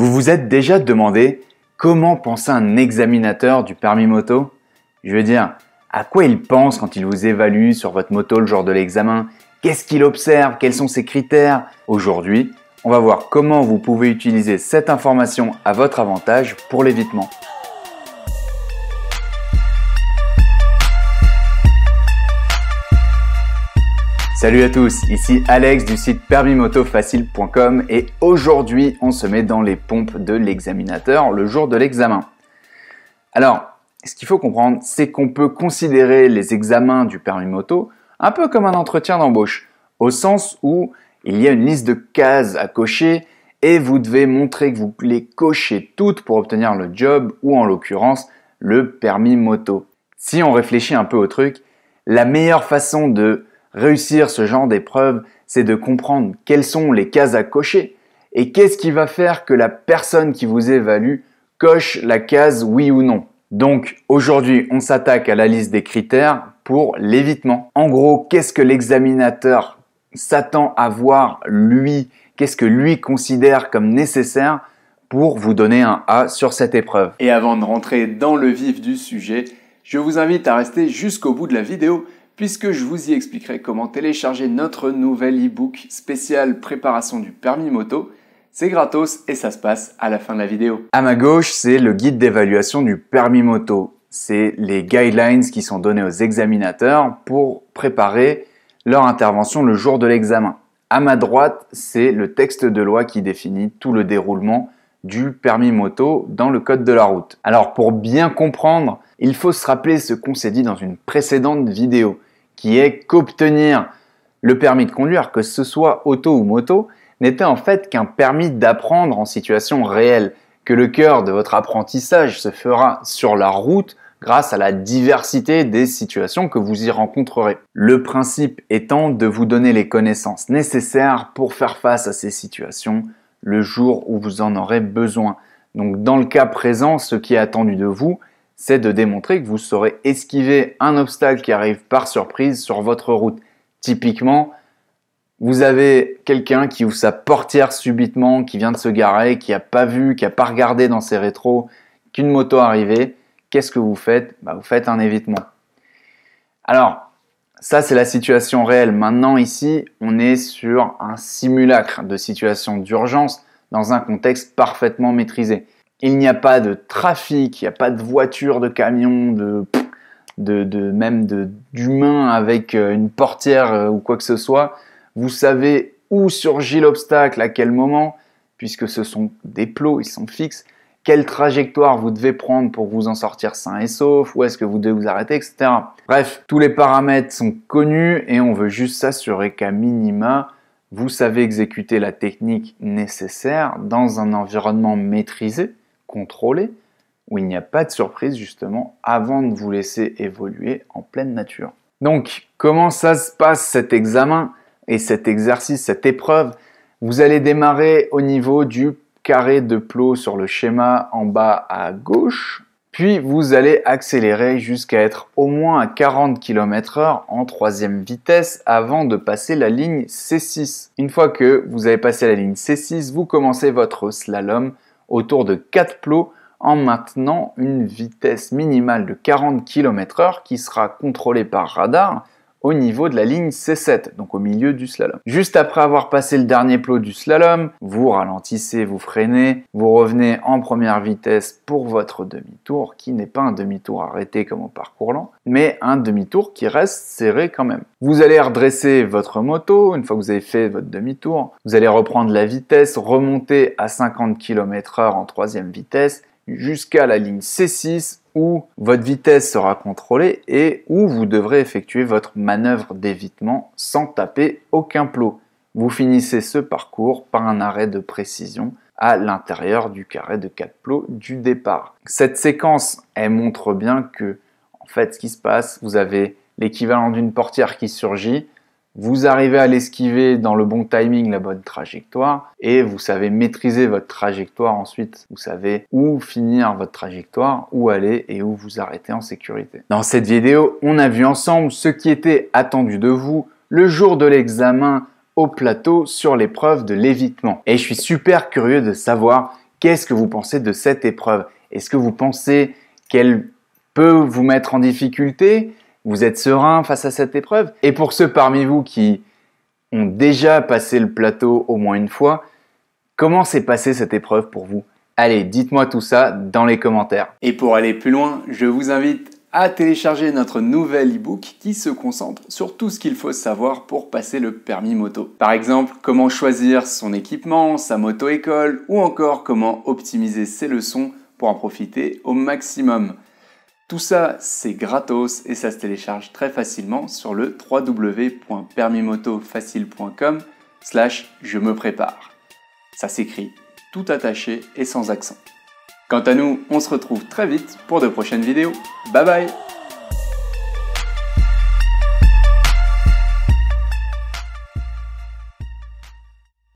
Vous vous êtes déjà demandé comment pense un examinateur du permis moto Je veux dire, à quoi il pense quand il vous évalue sur votre moto le jour de l'examen Qu'est-ce qu'il observe Quels sont ses critères Aujourd'hui, on va voir comment vous pouvez utiliser cette information à votre avantage pour l'évitement. Salut à tous, ici Alex du site permis-moto-facile.com et aujourd'hui on se met dans les pompes de l'examinateur le jour de l'examen. Alors, ce qu'il faut comprendre, c'est qu'on peut considérer les examens du permis moto un peu comme un entretien d'embauche, au sens où il y a une liste de cases à cocher et vous devez montrer que vous les cochez toutes pour obtenir le job ou en l'occurrence le permis moto. Si on réfléchit un peu au truc, la meilleure façon de Réussir ce genre d'épreuve, c'est de comprendre quelles sont les cases à cocher et qu'est-ce qui va faire que la personne qui vous évalue coche la case oui ou non. Donc aujourd'hui, on s'attaque à la liste des critères pour l'évitement. En gros, qu'est-ce que l'examinateur s'attend à voir lui Qu'est-ce que lui considère comme nécessaire pour vous donner un A sur cette épreuve Et avant de rentrer dans le vif du sujet, je vous invite à rester jusqu'au bout de la vidéo puisque je vous y expliquerai comment télécharger notre nouvel e-book spécial préparation du permis moto. C'est gratos et ça se passe à la fin de la vidéo. À ma gauche, c'est le guide d'évaluation du permis moto. C'est les guidelines qui sont donnés aux examinateurs pour préparer leur intervention le jour de l'examen. À ma droite, c'est le texte de loi qui définit tout le déroulement du permis moto dans le code de la route. Alors pour bien comprendre, il faut se rappeler ce qu'on s'est dit dans une précédente vidéo qui est qu'obtenir le permis de conduire, que ce soit auto ou moto, n'était en fait qu'un permis d'apprendre en situation réelle, que le cœur de votre apprentissage se fera sur la route grâce à la diversité des situations que vous y rencontrerez. Le principe étant de vous donner les connaissances nécessaires pour faire face à ces situations le jour où vous en aurez besoin. Donc dans le cas présent, ce qui est attendu de vous, c'est de démontrer que vous saurez esquiver un obstacle qui arrive par surprise sur votre route. Typiquement, vous avez quelqu'un qui ouvre sa portière subitement, qui vient de se garer, qui n'a pas vu, qui n'a pas regardé dans ses rétros qu'une moto arrivait. Qu'est-ce que vous faites bah, Vous faites un évitement. Alors, ça, c'est la situation réelle. Maintenant, ici, on est sur un simulacre de situation d'urgence dans un contexte parfaitement maîtrisé il n'y a pas de trafic, il n'y a pas de voiture, de camion, de, de, de même d'humain avec euh, une portière euh, ou quoi que ce soit. Vous savez où surgit l'obstacle, à quel moment, puisque ce sont des plots, ils sont fixes. Quelle trajectoire vous devez prendre pour vous en sortir sain et sauf, où est-ce que vous devez vous arrêter, etc. Bref, tous les paramètres sont connus et on veut juste s'assurer qu'à minima, vous savez exécuter la technique nécessaire dans un environnement maîtrisé, contrôler, où il n'y a pas de surprise justement avant de vous laisser évoluer en pleine nature. Donc, comment ça se passe cet examen et cet exercice, cette épreuve Vous allez démarrer au niveau du carré de plot sur le schéma en bas à gauche, puis vous allez accélérer jusqu'à être au moins à 40 km/h en troisième vitesse avant de passer la ligne C6. Une fois que vous avez passé la ligne C6, vous commencez votre slalom autour de 4 plots en maintenant une vitesse minimale de 40 km/h qui sera contrôlée par radar au niveau de la ligne C7, donc au milieu du slalom. Juste après avoir passé le dernier plot du slalom, vous ralentissez, vous freinez, vous revenez en première vitesse pour votre demi-tour, qui n'est pas un demi-tour arrêté comme au parcours lent, mais un demi-tour qui reste serré quand même. Vous allez redresser votre moto, une fois que vous avez fait votre demi-tour, vous allez reprendre la vitesse, remonter à 50 km/h en troisième vitesse, jusqu'à la ligne C6 votre vitesse sera contrôlée et où vous devrez effectuer votre manœuvre d'évitement sans taper aucun plot. Vous finissez ce parcours par un arrêt de précision à l'intérieur du carré de 4 plots du départ. Cette séquence, elle montre bien que, en fait, ce qui se passe, vous avez l'équivalent d'une portière qui surgit, vous arrivez à l'esquiver dans le bon timing, la bonne trajectoire, et vous savez maîtriser votre trajectoire ensuite. Vous savez où finir votre trajectoire, où aller et où vous arrêter en sécurité. Dans cette vidéo, on a vu ensemble ce qui était attendu de vous le jour de l'examen au plateau sur l'épreuve de l'évitement. Et je suis super curieux de savoir qu'est-ce que vous pensez de cette épreuve. Est-ce que vous pensez qu'elle peut vous mettre en difficulté vous êtes serein face à cette épreuve. Et pour ceux parmi vous qui ont déjà passé le plateau au moins une fois, comment s'est passée cette épreuve pour vous Allez, dites-moi tout ça dans les commentaires. Et pour aller plus loin, je vous invite à télécharger notre nouvel e-book qui se concentre sur tout ce qu'il faut savoir pour passer le permis moto. Par exemple, comment choisir son équipement, sa moto-école ou encore comment optimiser ses leçons pour en profiter au maximum. Tout ça, c'est gratos et ça se télécharge très facilement sur le www.permimotofacile.com slash je me prépare. Ça s'écrit tout attaché et sans accent. Quant à nous, on se retrouve très vite pour de prochaines vidéos. Bye bye